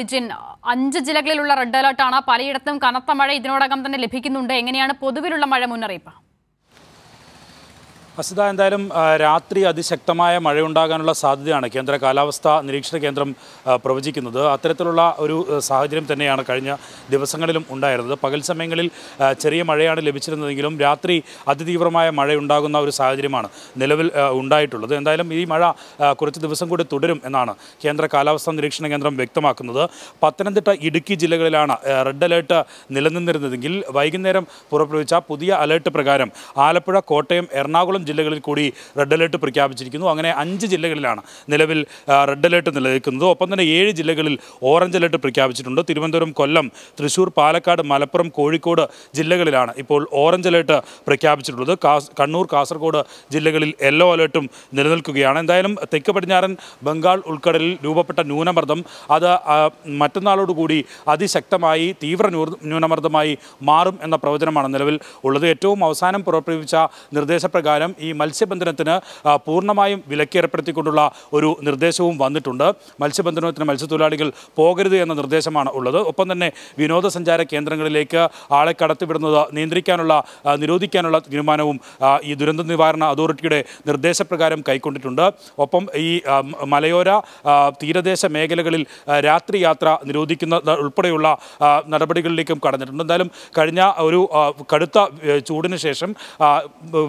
വിജിൻ അഞ്ച് ജില്ലകളിലുള്ള റെഡ് അലർട്ടാണ് പലയിടത്തും കനത്ത മഴ ഇതിനോടകം തന്നെ ലഭിക്കുന്നുണ്ട് എങ്ങനെയാണ് പൊതുവിലുള്ള മഴ മുന്നറിയിപ്പ് അസിത എന്തായാലും രാത്രി അതിശക്തമായ മഴയുണ്ടാകാനുള്ള സാധ്യതയാണ് കേന്ദ്ര കാലാവസ്ഥാ നിരീക്ഷണ കേന്ദ്രം പ്രവചിക്കുന്നത് അത്തരത്തിലുള്ള ഒരു സാഹചര്യം തന്നെയാണ് കഴിഞ്ഞ ദിവസങ്ങളിലും ഉണ്ടായിരുന്നത് പകൽ സമയങ്ങളിൽ ചെറിയ മഴയാണ് ലഭിച്ചിരുന്നതെങ്കിലും രാത്രി അതിതീവ്രമായ മഴയുണ്ടാകുന്ന ഒരു സാഹചര്യമാണ് നിലവിൽ ഉണ്ടായിട്ടുള്ളത് എന്തായാലും ഈ മഴ കുറച്ച് ദിവസം കൂടി തുടരും എന്നാണ് കേന്ദ്ര കാലാവസ്ഥാ നിരീക്ഷണ കേന്ദ്രം വ്യക്തമാക്കുന്നത് പത്തനംതിട്ട ഇടുക്കി ജില്ലകളിലാണ് റെഡ് അലേർട്ട് നിലനിന്നിരുന്നതെങ്കിൽ വൈകുന്നേരം പുറപ്പെടുവിച്ച പുതിയ അലേർട്ട് പ്രകാരം ആലപ്പുഴ കോട്ടയം എറണാകുളം ജില്ലകളിൽ കൂടി റെഡ് അലേർട്ട് പ്രഖ്യാപിച്ചിരിക്കുന്നു അങ്ങനെ അഞ്ച് ജില്ലകളിലാണ് നിലവിൽ റെഡ് അലേർട്ട് നിലനിൽക്കുന്നത് ഒപ്പം തന്നെ ഏഴ് ജില്ലകളിൽ ഓറഞ്ച് അലേർട്ട് പ്രഖ്യാപിച്ചിട്ടുണ്ട് തിരുവനന്തപുരം കൊല്ലം തൃശൂർ പാലക്കാട് മലപ്പുറം കോഴിക്കോട് ജില്ലകളിലാണ് ഇപ്പോൾ ഓറഞ്ച് അലേർട്ട് പ്രഖ്യാപിച്ചിട്ടുള്ളത് കണ്ണൂർ കാസർഗോഡ് ജില്ലകളിൽ യെല്ലോ അലേർട്ടും നിലനിൽക്കുകയാണ് എന്തായാലും തെക്ക് പടിഞ്ഞാറൻ ബംഗാൾ ഉൾക്കടലിൽ രൂപപ്പെട്ട ന്യൂനമർദ്ദം അത് മറ്റന്നാളോടുകൂടി അതിശക്തമായി തീവ്ര ന്യൂനമർദ്ദമായി മാറും എന്ന പ്രവചനമാണ് നിലവിൽ ഉള്ളത് ഏറ്റവും അവസാനം പുറപ്പെടുവിച്ച നിർദ്ദേശപ്രകാരം ഈ മത്സ്യബന്ധനത്തിന് പൂർണ്ണമായും വിലക്കേർപ്പെടുത്തിക്കൊണ്ടുള്ള ഒരു നിർദ്ദേശവും വന്നിട്ടുണ്ട് മത്സ്യബന്ധനത്തിന് മത്സ്യത്തൊഴിലാളികൾ പോകരുത് എന്ന നിർദ്ദേശമാണ് ഉള്ളത് ഒപ്പം തന്നെ വിനോദസഞ്ചാര കേന്ദ്രങ്ങളിലേക്ക് ആളെ കടത്തിവിടുന്നത് നിയന്ത്രിക്കാനുള്ള നിരോധിക്കാനുള്ള തീരുമാനവും ഈ ദുരന്ത നിവാരണ അതോറിറ്റിയുടെ നിർദ്ദേശപ്രകാരം കൈക്കൊണ്ടിട്ടുണ്ട് ഒപ്പം ഈ മലയോര തീരദേശ മേഖലകളിൽ രാത്രി യാത്ര നിരോധിക്കുന്ന ഉൾപ്പെടെയുള്ള നടപടികളിലേക്കും കടന്നിട്ടുണ്ട് എന്തായാലും കഴിഞ്ഞ ഒരു കടുത്ത ചൂടിന് ശേഷം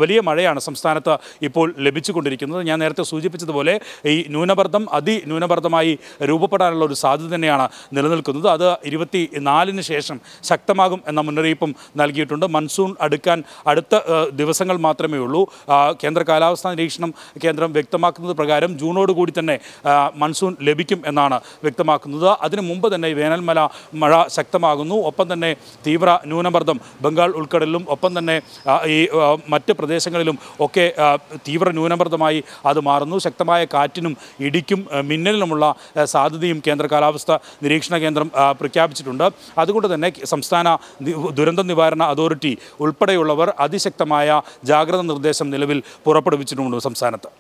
വലിയ മഴയാണ് സംസ്ഥാനം സംസ്ഥാനത്ത് ഇപ്പോൾ ലഭിച്ചുകൊണ്ടിരിക്കുന്നത് ഞാൻ നേരത്തെ സൂചിപ്പിച്ചതുപോലെ ഈ ന്യൂനമർദ്ദം അതിന്യൂനമർദ്ദമായി രൂപപ്പെടാനുള്ള ഒരു സാധ്യത തന്നെയാണ് നിലനിൽക്കുന്നത് അത് ഇരുപത്തി നാലിന് ശേഷം ശക്തമാകും എന്ന മുന്നറിയിപ്പും നൽകിയിട്ടുണ്ട് മൺസൂൺ അടുക്കാൻ അടുത്ത ദിവസങ്ങൾ മാത്രമേ ഉള്ളൂ കേന്ദ്ര കാലാവസ്ഥാ നിരീക്ഷണം കേന്ദ്രം വ്യക്തമാക്കുന്നത് പ്രകാരം ജൂണോടുകൂടി തന്നെ മൺസൂൺ ലഭിക്കും എന്നാണ് വ്യക്തമാക്കുന്നത് അതിനു മുമ്പ് തന്നെ വേനൽമല മഴ ശക്തമാകുന്നു ഒപ്പം തന്നെ തീവ്ര ന്യൂനമർദ്ദം ബംഗാൾ ഉൾക്കടലിലും ഒപ്പം തന്നെ ഈ മറ്റ് പ്രദേശങ്ങളിലും ഒക്കെ തീവ്ര ന്യൂനമർദ്ദമായി അത് മാറുന്നു ശക്തമായ കാറ്റിനും ഇടിക്കും മിന്നലിനുമുള്ള സാധ്യതയും കേന്ദ്ര കാലാവസ്ഥ നിരീക്ഷണ കേന്ദ്രം പ്രഖ്യാപിച്ചിട്ടുണ്ട് അതുകൊണ്ട് തന്നെ സംസ്ഥാന ദുരന്ത നിവാരണ അതോറിറ്റി ഉൾപ്പെടെയുള്ളവർ അതിശക്തമായ ജാഗ്രതാ നിർദ്ദേശം നിലവിൽ പുറപ്പെടുവിച്ചിട്ടുമുണ്ട് സംസ്ഥാനത്ത്